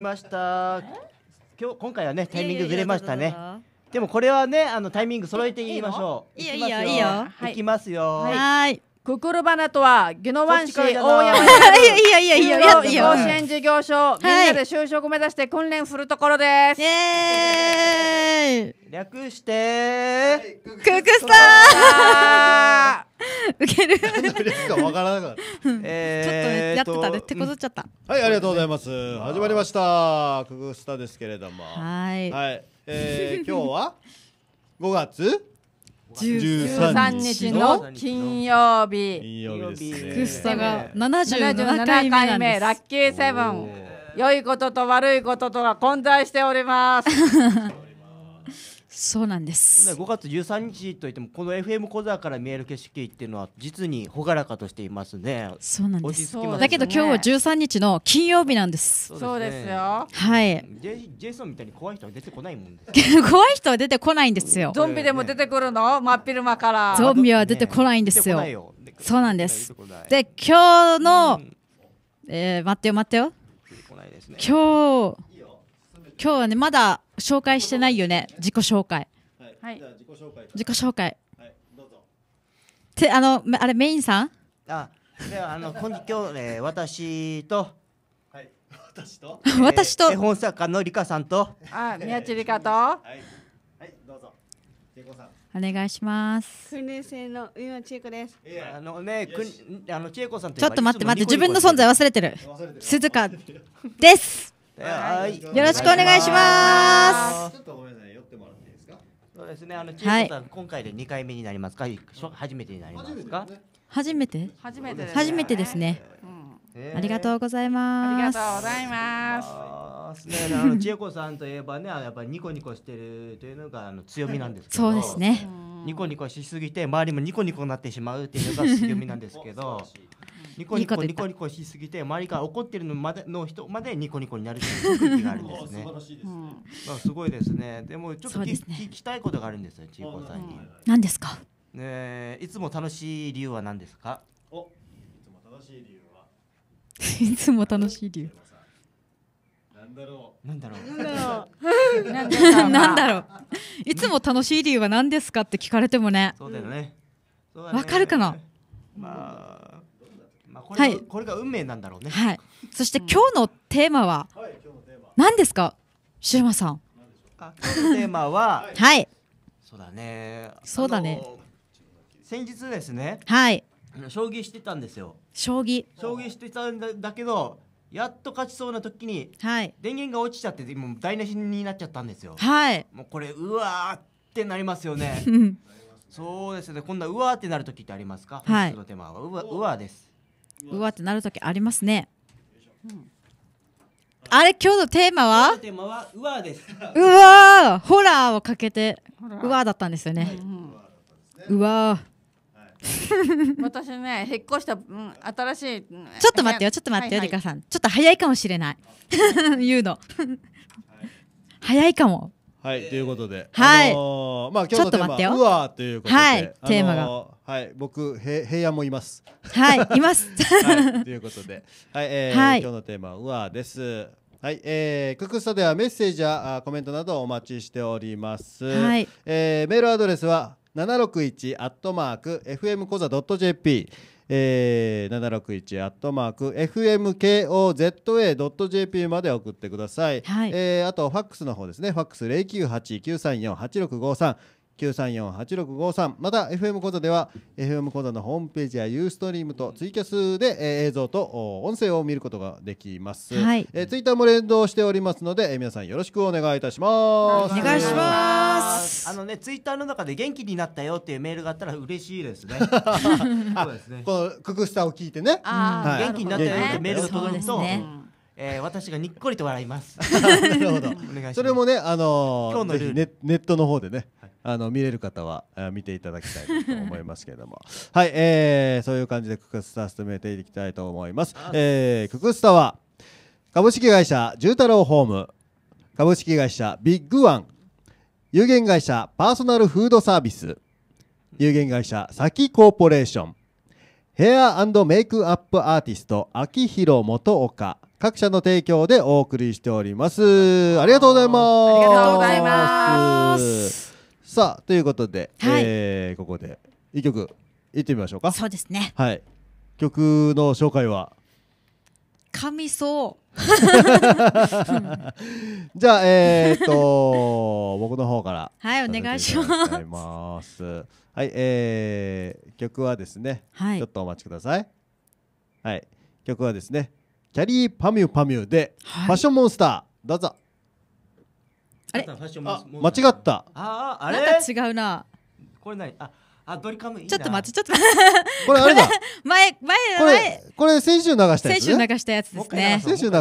ました今日今回はねタイミングずれましたねでもこれはねあのタイミング揃えて言いましょういいよいいよいいよいきますよはいククルバナとは、宜野湾市大山いやいやいやいや、いや。甲子園事業所、みんなで就職目指して訓練するところです。イエーイ略して、ククスター受ける。わからなかった。えちょっとやってたで、手こずっちゃった。はい、ありがとうございます。始まりました。ククスタですけれども。はい。はい。え今日は5 月13日の金曜日クスタが77回回目ラッキーセブン良いことと悪いこととが混在しております そうなんです5月13日といってもこの FM 小沢から見える景色っていうのは実に朗らかとしていますねそうなんですだけど今日は13日の金曜日なんですそうですよはいジェジェイソンみたいに怖い人は出てこないもんです 怖い人は出てこないんですよ ゾンビでも出てくるの真っ昼間からゾンビは出てこないんですよ、ね、そうなんですで今日の、うん、えー、待ってよ待ってよ、ね、今日今日はねまだ紹介してないよね自己紹介はい自己紹介自己紹介はいどうぞてあのあれメインさんあではあの今日、えー、私とはい 私と、えー、私と絵本作家のリカさんとあ宮地リカとはいはいどうぞ恵子さんお願いします。訓練生の今千恵子です。いや、あのね、くんあの千恵子さんちょっと待って待って自分の存在忘れてる。鈴鹿です。はい、よろしくお願いします。ちょっとごめんなさい、寄ってもらっていいですか。そうですね、あの、はい、今回で二回目になりますか、初めてになりますか。初めて。初めて、ね。初めてですね。ありがとうございます。ありがとうございます。ね、あの千恵子さんといえばね、やっぱりニコニコしてるというのがあの強みなんですけど。そうですね。ニコニコしすぎて、周りもニコニコになってしまうっていうのが強みなんですけど。ニコニコニコニコしすぎて周りが怒ってるのまでの人までニコニコになるという空気があるんですね。素晴らしいですね。すごいですね。でもちょっと聞,、きたいことがあるんですよ、ちいこさんに。何ですか。ねいつも楽しい理由は何ですか。お、いつも楽しい理由は。いつも楽しい理由。なんだろう。なんだろう。なんだろう。いつも楽しい理由は何ですかって聞かれてもね。そうだよね。わ、かるかな。まあ。これ,、はい、これが運命なんだろうね、はい、そして今日のテーマは何ですかシュさん今日のテーマは はいそうだねそうだね先日ですねはい将棋してたんですよ将棋将棋してたんだけどやっと勝ちそうな時に、はい、電源が落ちちゃってもう台無しになっちゃったんですよはいもうこれうわーってなりますよね そうですねこんなうわーってなる時ってありますかはいのテーマはうわうわですうわってなる時ありますね、うん、あれ今日のテーマはテーマはうわですうわホラーをかけてうわだったんですよね、はいうん、うわ私ね引っ越した、うん、新しい、ちょっと待ってよちょっと待ってよ、はいはい、リカさんちょっと早いかもしれない 言うの早いかもはい、ということで、はい、あのー、まあ今日のテーマはウアーということで、はい、テーマが、あのー、はい、僕平平野もいます。はい、います。はい、ということで、はい、えー、はい、今日のテーマはウアーです。はい、えー、ククストではメッセージやコメントなどお待ちしております。はい、えー、メールアドレスは七六一アットマーク fm コザ .jp え761アットマーク fmkoza.jp まで送ってください、はい、えー、あとファックスの方ですねファックス0989348653九三四八六五三。また FM 講座では FM 講座のホームページやユーストリームとツイキャスで、えー、映像と音声を見ることができます、はいえー、ツイッターも連動しておりますので、えー、皆さんよろしくお願いいたしますお願いしますあのねツイッターの中で元気になったよっていうメールがあったら嬉しいですね そうですねこのククスタを聞いてね、ああ。元気になったよってメールが届くと、えー、私がにっこりと笑います。なるほど。それもね、あの今日のネットの方でね、あの見れる方は見ていただきたいと思いますけれども はい、えー、そういう感じでククスタ進めていきたいと思います、えー、ククスタは株式会社重太郎ホーム株式会社ビッグワン有限会社パーソナルフードサービス有限会社サキコーポレーションヘアメイクアップアーティスト秋広元岡各社の提供でお送りしておりますありがとうございますありがとうございますさあということで、はい、えー、ここで一曲いってみましょうかそうですねはい曲の紹介は神そう じゃあえー、っ と僕の方からはいお願いします。はいえー、曲はですね、はい、ちょっとお待ちください。はい曲はですねキャリーパミューパミュで、ファッションモンスターどうぞ。あれ間違った。ああ、あれなんか違うな。これ何ああドリカムちょっと待ってちょっと待って これあれだ前前これこれ先週流したやつ、ね、先週流したやつですね先週流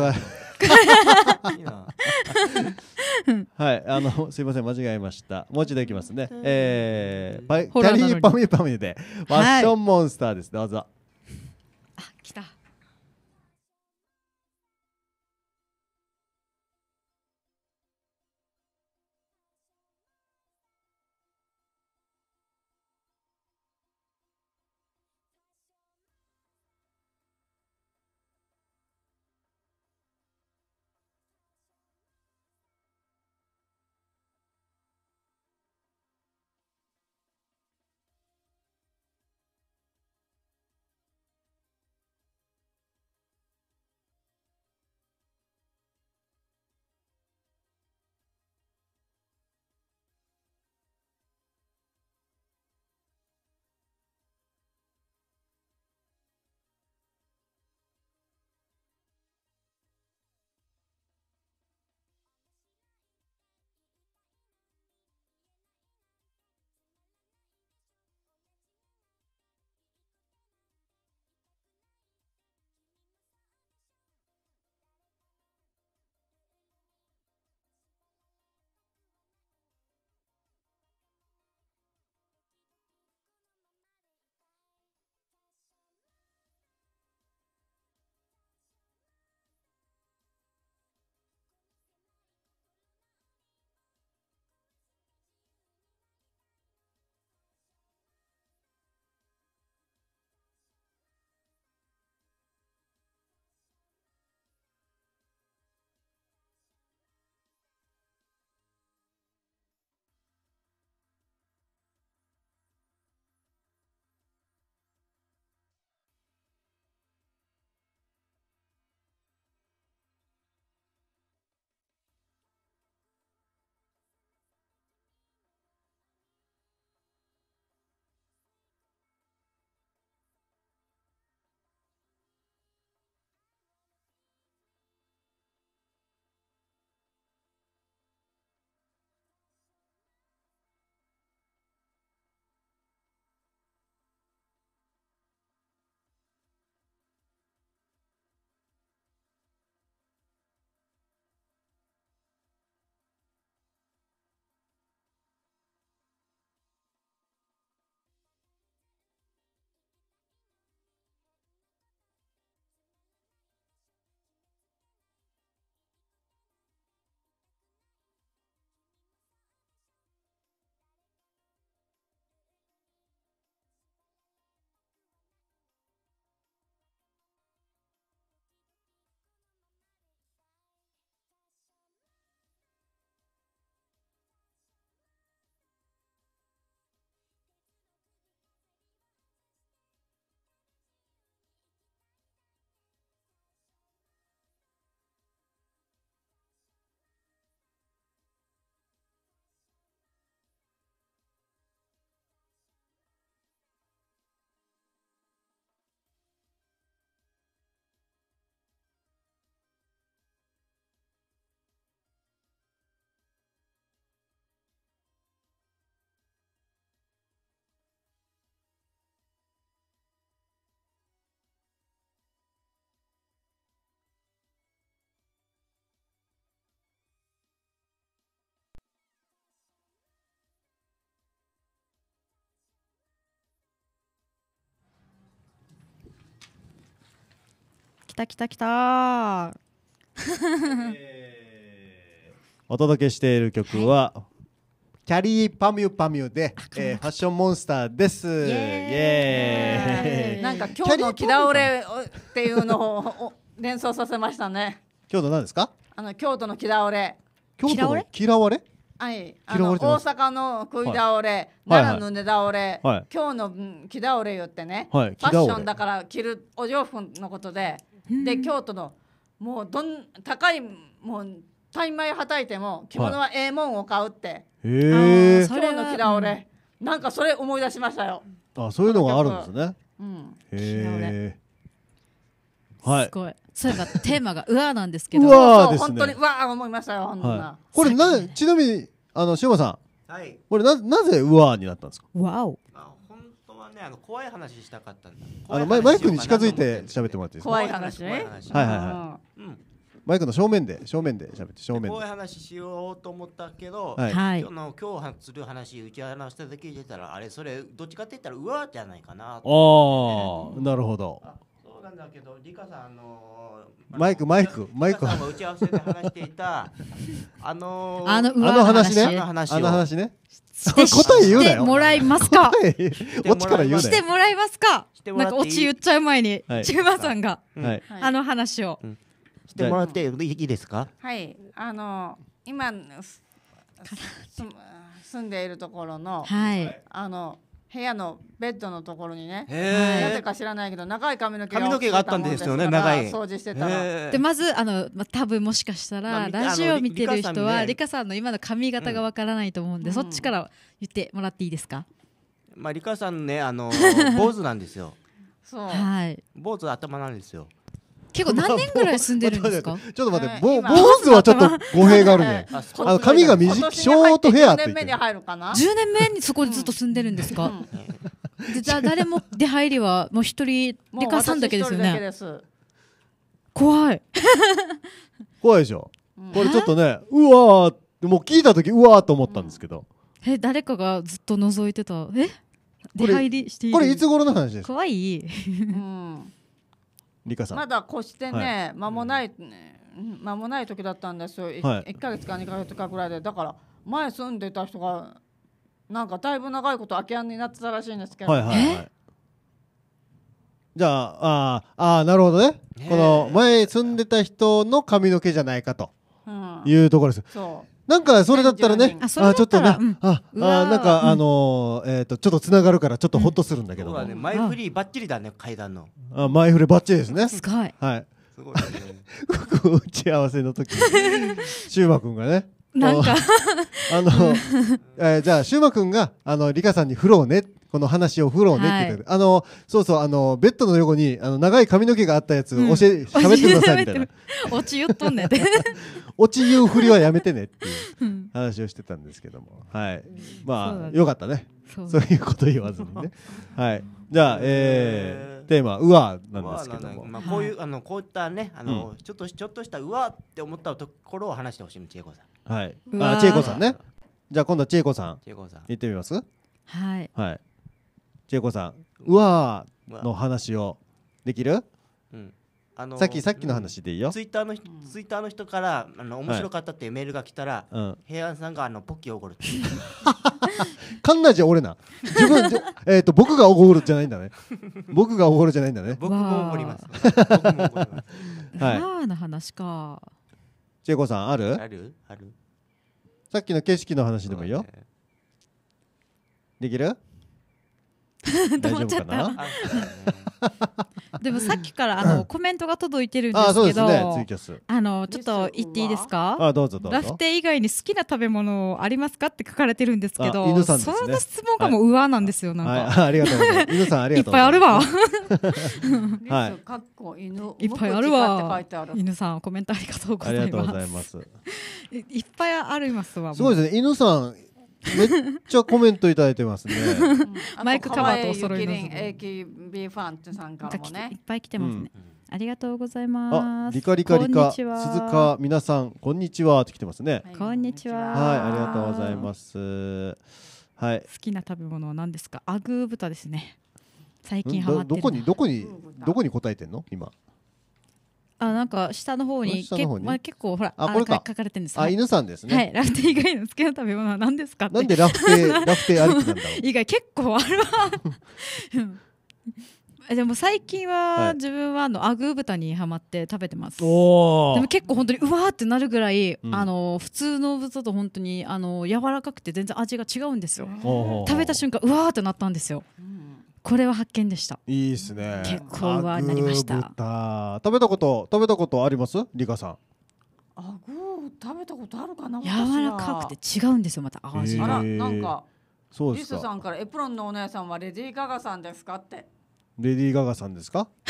はいあのすいません間違えましたもう一度いきますねえー、パキャリーパミパミでファッションモンスターです、どうぞあ来たたきたきたえー、お届けしている曲は、はい、キャリーパミュパミュで、えー、ファッションモンスターですイエーイなんか 今日のキラれっていうのを連想させましたね京都何ですかあの京都のキラれ。京都のキラオはい、あの大阪の食い倒れ、はい、奈良の寝倒れ、はい、今日の着倒れ言ってね、はい、ファッションだから着るお洋服のことで、で京都のもうどん高いもう大枚はたいても着物はええもんを買うって、はい、へえ今日の嫌われ、うん、なんかそれ思い出しましたよあそういうのがあるんですね、うん、キラオレはい、すごいそういえばテーマが「うわ」なんですけどうわ、ね、本当に「うわ」思いましたよ、はい、これなちなみにあの志保さん、はい、これななぜ「うわ」になったんですかわおねあの怖い話したかったんだあのマイマイクに近づいて喋ってもらっていいですか怖い話ねはいはいはい、うん、マイクの正面で正面で喋って正面怖い話しようと思ったけど、はい、今日の今日する話打ち合わせた時出たらあれそれどっちかって言ったらうわじゃないかなああ、なるほどそうなんだけどリカさんあのマイクマイクマイクさんが打ち合わせで話していたあのー、あのあの話ねあの話ね答え言うなよ。もらいますか。落ちから言うなしてもらいますか。なんか落ち言っちゃう前に、ちゅう馬さんが、あの話を、してもらっていいですか。はい、あの今住んでいるところの、あの部屋のベッドのところにねなぜか知らないけど長い髪の毛髪の毛があったんですよね長い掃除してたらでまずあの、まあ、多分もしかしたら、ラジオを見てる人はリカさんの今の髪型がわからないと思うんで、そっちから言ってもらっていいですか、まあ、リカさんねあの 坊主なんですよそうはい坊主頭なんですよ結構何年ぐらい住んでるんですか。ちょっと待って、坊主はちょっと 語弊があるね。あの髪が短い、ショートヘアって。十年目に入るかな。十年目にそこでずっと住んでるんですか。じゃ誰も出入りはもう一人でかさんだけですよね。怖い。怖いでしょ。これちょっとね、うわー、もう聞いた時うわーと思ったんですけど。え、誰かがずっと覗いてた。え、出入りしている。これいつ頃の話ですか。怖い。うん。さんまだ越してね、間もない、間もない時だったんですよ、はい、1か月か2か月かぐらいでだから前住んでた人がなんかだいぶ長いこと空き家になってたらしいんですけど、はいはいはい、じゃあああなるほどねこの前住んでた人の髪の毛じゃないかというところです、うん、そうなんかそれだったらね、あちょっとな、ああなんかあのえっとちょっとつながるからちょっとほっとするんだけど。前振りバッチリだね階段の。あ前振りバッチリですね。すごい。はい。すごい。打ち合わせの時、シュウマくんがね。なんかあの、えじゃあシュウマくんがあのリカさんに振ろうねっこの話を振ろうねって言って、はい、あのそうそうあのベッドの横にあの長い髪の毛があったやつを教え、うん、ってくださいみたいな落ち言っとんねんて落ち 言うふりはやめてねっていう話をしてたんですけどもはいまあよかったねそういうこと言わずにね はいじゃあえーテーマ「うわ」なんですけども、まあ、こういうあのこういったねあの、ちょっとちょっとした「うわ」って思ったところを話してほしい千恵子さんはいあ千恵子さんねじゃあ今度は千恵子さん千恵子さん行ってみますはい、はい、ジェイコさん「うわー」の話をできる、うんあのー、さっきさっきの話でいいよ、ツイッターのツイッターの人からあの面白かったっていうメールが来たら、はいうん、平安さんがあのポッキーおごるって かんなじゃ俺な自分 えっと僕がおごるじゃないんだね僕がおごるじゃないんだね僕もおごります僕もります、はい、な話かジェイコさんあるあるあるさっきの景色の話でもいいよ、ね、できる 止まっちゃった。でもさっきからあのコメントが届いてるんですけど、あ、ね、のちょっと言っていいですか？あどうぞどうぞ。ラフテー以外に好きな食べ物ありますかって書かれてるんですけど、ね、その質問かもううわなんですよ、はい、なんか。ありがとう犬さんありがとう。いっぱいあるわ。はい。かっこ犬いっぱいあるわ。犬さんコメントありがとうございます。いますいっぱいありますわ。そうですね。犬さんめっちゃコメントいただいてますね。マイクカバーとお揃いの。AKB ファンさんからもね。いっぱい来てますね。ありがとうございます。あ、リカリカリカ、鈴鹿、皆さん、こんにちはって来てますね。こんにちは。はい、ありがとうございます。はい。好きな食べ物は何ですか。アグー豚ですね。最近ハマってどこに、どこに、どこに答えてんの、今。あなんか下の方に下の方にまあ、結構ほらあこれか書かれてるんですあ犬さんですねはいラフテー以外の好きな食べ物は何ですかなんでラフテーラフテーあるんだろう以外結構あるわでも最近は自分はあのアグー豚にはまって食べてます、はい、でも結構本当にうわーってなるぐらい、うん、あの普通の豚と本当にあの柔らかくて全然味が違うんですよ食べた瞬間うわーってなったんですよ、うんこれは発見でしたいいですね結構はなりました食べたこと食べたことありますリカさんあぐ食べたことあるかな柔らかくて違うんですよまた味あらなんかそうですリスさんからエプロンのお姉さんはレディー・ガガさんですかってレディー・ガガさんですか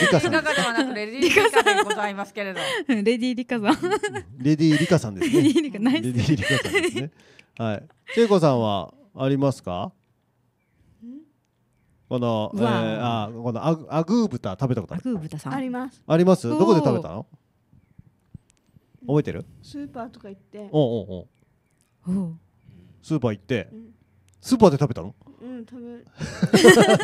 リカさんではなくレディー・リカでございますけれど レディー・リカさんレディー・リカさんですねレディー・リカさんですねはい聖子さんはありますかこの、えー、あこのアアグー豚食べたことあるアグー豚さんありますありますどこで食べたの覚えてるスーパーとか行っておうおうおうスーパー行って、うん、スーパーで食べたのうん食べ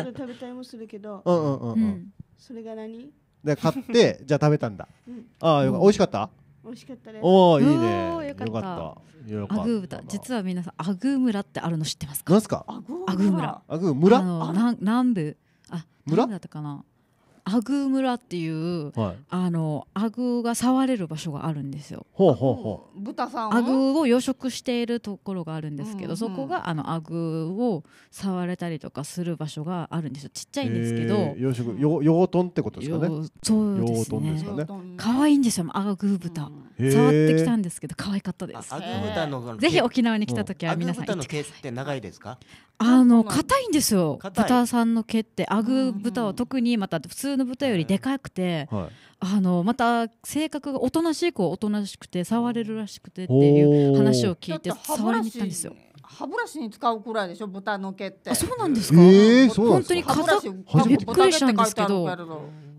食べたいもするけどうんうんうん、うん、それが何で買ってじゃあ食べたんだ、うん、ああ美味しかった、うん美味しかったですおおいいねよかったアグー豚実は皆さんアグー村ってあるの知ってますか何すかアグー村アグー村あ南部あ村だったかなアグー村っていう、はい、あのアグーが触れる場所があるんですよ。ほうほうほう豚さんアグーを養殖しているところがあるんですけど、うんうん、そこがあのアグーを触れたりとかする場所があるんですよちっちゃいんですけど養殖養養豚ってことですかねそうですね可愛、ね、いんですよアグー豚。うん触ってきたんですけど可愛かったです。ぜひ沖縄に来た時は皆さん行って長いですか？あの硬いんですよ。豚さんの毛ってアグ豚は特にまた普通の豚よりでかくて、あのまた性格がおとなしい子おとなしくて触れるらしくてっていう話を聞いて触りに行ったんですよ。歯ブラシに使うくらいでしょ豚の毛ってそうなんですか、本当にかざびっくりしたんですけど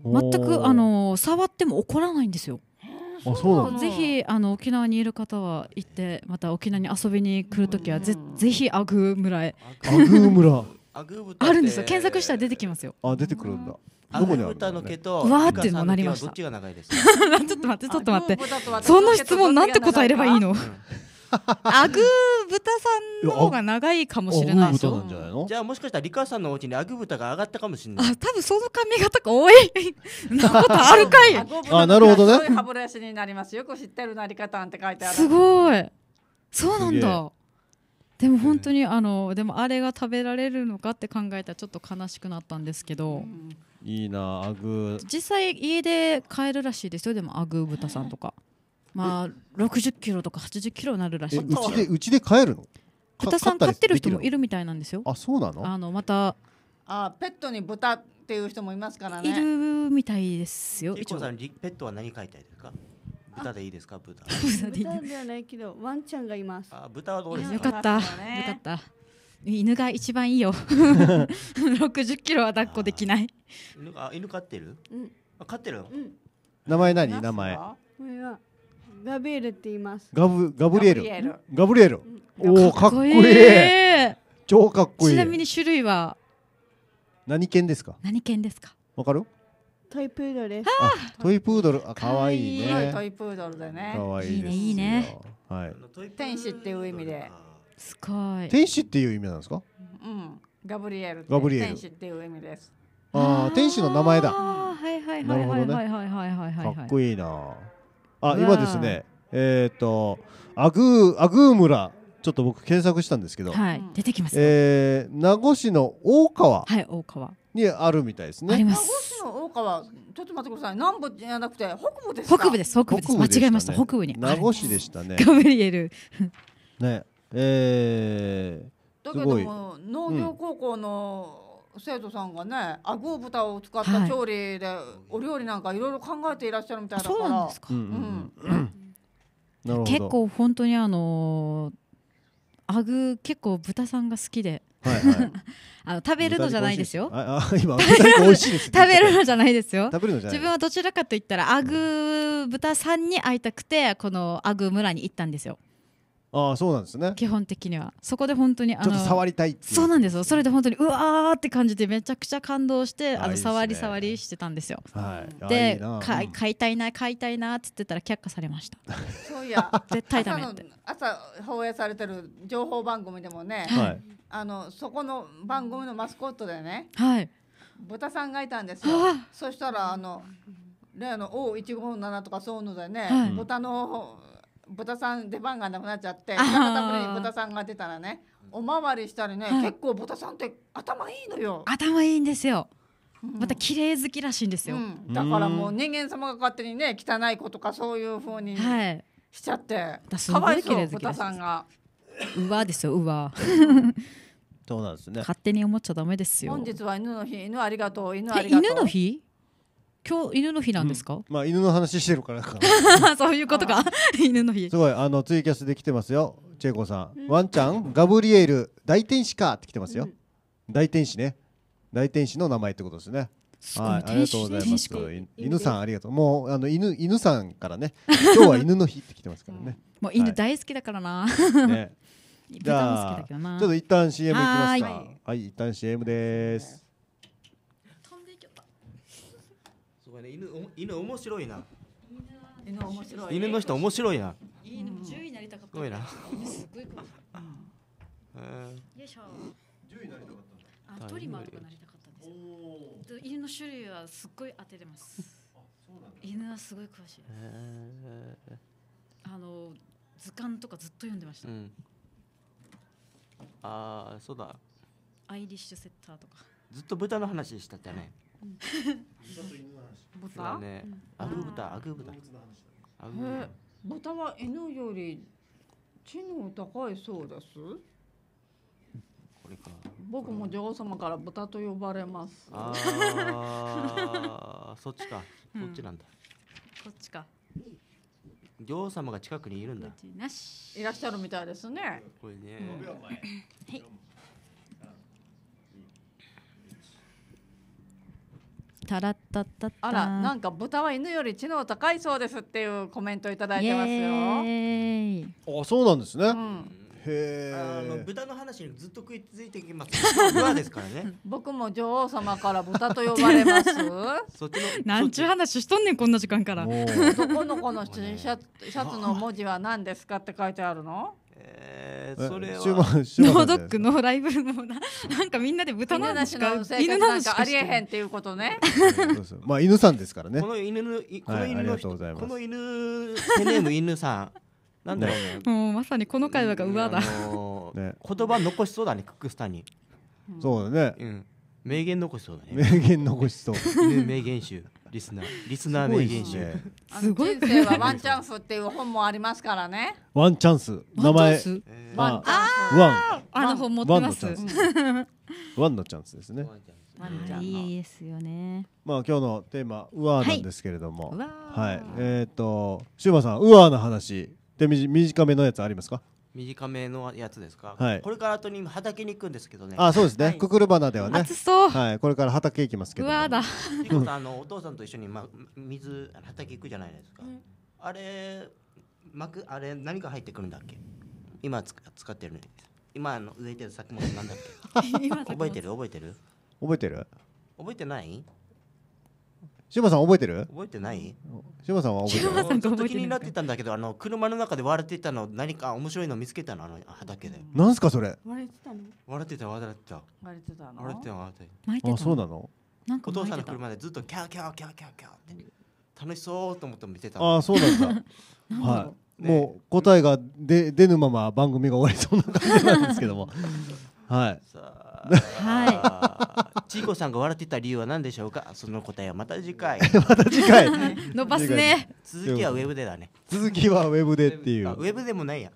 全くあの触っても怒らないんですよあそうだぜひあの沖縄にいる方は行ってまた沖縄に遊びに来るときはぜぜひアグー村へアグー村あるんですよ検索したら出てきますよあ出てくるんだどこにあるの、ね、うわーってなりましたちょっと待ってちょっと待ってそんな質問なんて答えればいいのアグ豚さんの方が長いかもしれないでしょじゃあもしかしたらリカさんのお家にアグ豚が上がったかもしれないあ多分その髪型が多いなことあるかいあなるほどね歯ブラシになりますよく知ってるなリカさんって書いてあるすごいそうなんだでも本当に、あのでもあれが食べられるのかって考えたらちょっと悲しくなったんですけど、うん、いいなアグ実際家で買えるらしいですよでもアグ豚さんとかまあ60キロとか80キロになるらしいんですうちでうちで買えるの豚さん飼ってる人もいるみたいなんですよあそうなのあのまたあペットに豚っていう人もいますからねいるみたいですよ一応さんペットは何飼いたいですか豚でいいですか豚 豚ではないけどワンちゃんがいますあ豚はどうですかよかったよかった犬が一番いいよ六十 キロは抱っこできない犬飼ってる、うん、飼ってるの、名前何名前これはガブエルって言いますガブガブリエルガブリエルおおかっこいい超かっこいいちなみに種類は何犬ですか何犬ですかわかるトイプードルトイプードルあ可愛いねトイプードルだね可愛いねいいねはい天使っていう意味ですごい天使っていう意味なんですかうんガブリエルガブリエル天使っていう意味ですああ天使の名前だはいはいはいはいはいはいはいはいかっこいいなあ今ですねえっ、ー、とアグーアグー村ちょっと僕検索したんですけど、はい、出てきます、えー、名護市の大川はい大川にあるみたいですねあります名護市の大川ちょっと待ってください南部じゃなくて北部です北部です北部です間違えました北部に名護市でしたねガブリエルねえー、だけども農業高校の、うん生徒さんがね顎を豚を使った調理で、お料理なんかいろいろ考えていらっしゃるみたいだからそうなんですか、うん結構本当にあのアグ結構豚さんが好きで。はいはい、あの食べるのじゃないですよ。食べるのじゃないですよ。食べるのじゃ自分はどちらかといったらアグ豚さんに会いたくてこのアグ村に行ったんですよ。あそうなんですね基本的にはそこで本当にあの触りたいそうなんですよそれで本当にうわーって感じでめちゃくちゃ感動してあの触り触りしてたんですよ、はい、で買いたいな買いたいなって言ってたら却下されましたそういや 絶対ダメって朝放映されてる情報番組でもね、はい、あのそこの番組のマスコットでね、はい、豚さんがいたんですよそしたらあの例の O157 とかそういうのでね、はい、豚の豚さん出番がなくなっちゃって片ぶりにブさんが出たらねおまわりしたりね、はい、結構豚さんって頭いいのよ頭いいんですよまた綺麗好きらしいんですよ、うん、だからもう人間様が勝手にね汚い子とかそういうふうにしちゃって、はい、かわいそうブタさんがうわですようわ そうなんですね勝手に思っちゃダメですよ本日は犬の日犬ありがとう犬ありがとう犬の日今日犬の日なんですか、うん、まあ犬の話してるから そういうことか犬の日すごいあのツイキャスできてますよチェイコさん、うん、ワンちゃんガブリエル大天使かってきてますよ、うん、大天使ね大天使の名前ってことですねはい、ありがとうございます。犬さんありがとう。もうあの犬犬さんからね、今日は犬の日って来てますからね。もう犬大好きだからな。ね、じゃあちょっと一旦 CM いきますか。はい、一旦 CM です。かね犬犬面白いな犬面白い犬の人面白いな犬も獣医になりたかったすごいなすごいこと、えー、よいしょ獣医になりたかったあトリマーとかなりたかったんですよ犬の種類はすっごい当てれます犬はすごい詳しいです、えー、あの図鑑とかずっと読んでました、うん、ああそうだアイリッシュセッターとかずっと豚の話したってね豚、ね、アグー豚アグ豚アグー豚は犬より知能高いそうですこれか僕も女王様から豚と呼ばれますああ、そっちかそっちなんだ、こっちか女王様が近くにいるんだいらっしゃるみたいですねこれね、はいタラッタッタッタあらなんか豚は犬より知能高いそうですっていうコメントいただいてますよあそうなんですね、うん、へあの豚の話にずっと食いついてきます。豚ですからね。僕も女王様から豚と呼ばれます。そっちのなんちゅう話しとんねんこんな時間から。男 の子のシャツの文字は何ですかって書いてあるの？えーそれはノードックノーライブもななんかみんなで豚のしか犬なのかありえへんっていうことねまあ犬さんですからねこの犬のこの犬の、の犬、この犬ペネーム犬さんなんだろうね、もうまさにこの会話がうだ、の言葉残しそうだねクックスタに、そうだね、うん、名言残しそうだね名言残しそう名言集リスナー、リスナー名言集。すごい、ね。人生はワンチャンスっていう本もありますからね。ワンチャンス。名前。ワン。あの本持ってます。ワンのチャンスですね。いいですよね。まあ今日のテーマウアーなんですけれども、はい、えっとシュウマさんウアーの話手短めのやつありますか？短めのやつですか、はい、これから後に畑に行くんですけどねあそうですね、はい、ククルバナではねはい、これから畑行きますけどうわだあのお父さんと一緒に、まあ、水畑行くじゃないですか、うん、あれ膜あれ何か入ってくるんだっけ今使ってるね今の植えてる作物なんだっけ 覚えてる覚えてる覚えてる覚えてない志保さん覚えてる覚えてない志保さんは覚えてる志保さんが覚えて気になってたんだけどあの車の中で笑ってたの何か面白いの見つけたのあの畑でなんすかそれ笑ってたの笑ってた笑ってた笑ってたの笑ってた笑ってたあそうなのなんかお父さんの車でずっとキャーキャーキャーキャーキャーって楽しそうと思って見てたあそうなんだ はい、もう答えが出ぬまま番組が終わりそうな感じなんですけども はいさあはい。ちいこさんが笑ってた理由は何でしょうか。その答えはまた次回。また次回。伸ばすね。続きはウェブでだね。続きはウェブでっていう。ウェブでもないや。ウ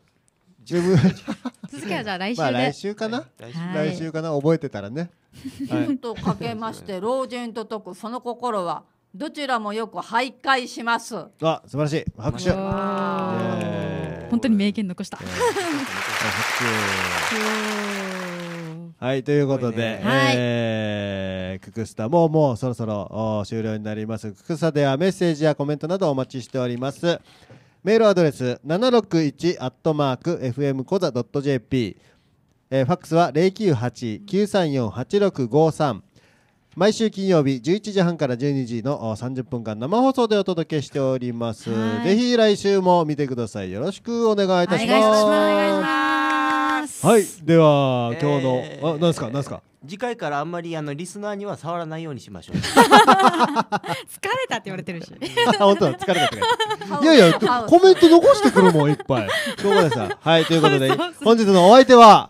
ェ 続きはじゃあ来週で。来週かな。来週かな覚えてたらね。ヒントかけまして老人と解くその心はどちらもよく徘徊します。あ素晴らしい拍手。本当に名言残した。拍手。はい、ということで、ね、えー、ククスタももうそろそろ終了になります。クくスタではメッセージやコメントなどお待ちしております。メールアドレス761アットマーク FM コザ .jp、えー、ファックスは098-934-8653毎週金曜日11時半から12時の30分間生放送でお届けしております。ぜひ来週も見てください。よろしくお願いいたします。はいでは、今日の、あ、なんですかなんですか次回からあんまりあのリスナーには触らないようにしましょう。疲れたって言われてるし。本当だ疲れたって。いやいやコメント残してくるもんいっぱい。しうがない はいということで本日のお相手は、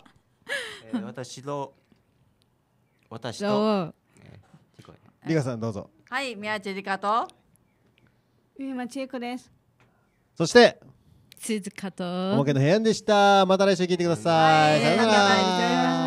えー、私の。私と、えリカさんどうぞ。はい宮地リカと上町千恵子です。そして鈴鹿とおまけの部屋でしたまた来週聞いてください、はい、さよなら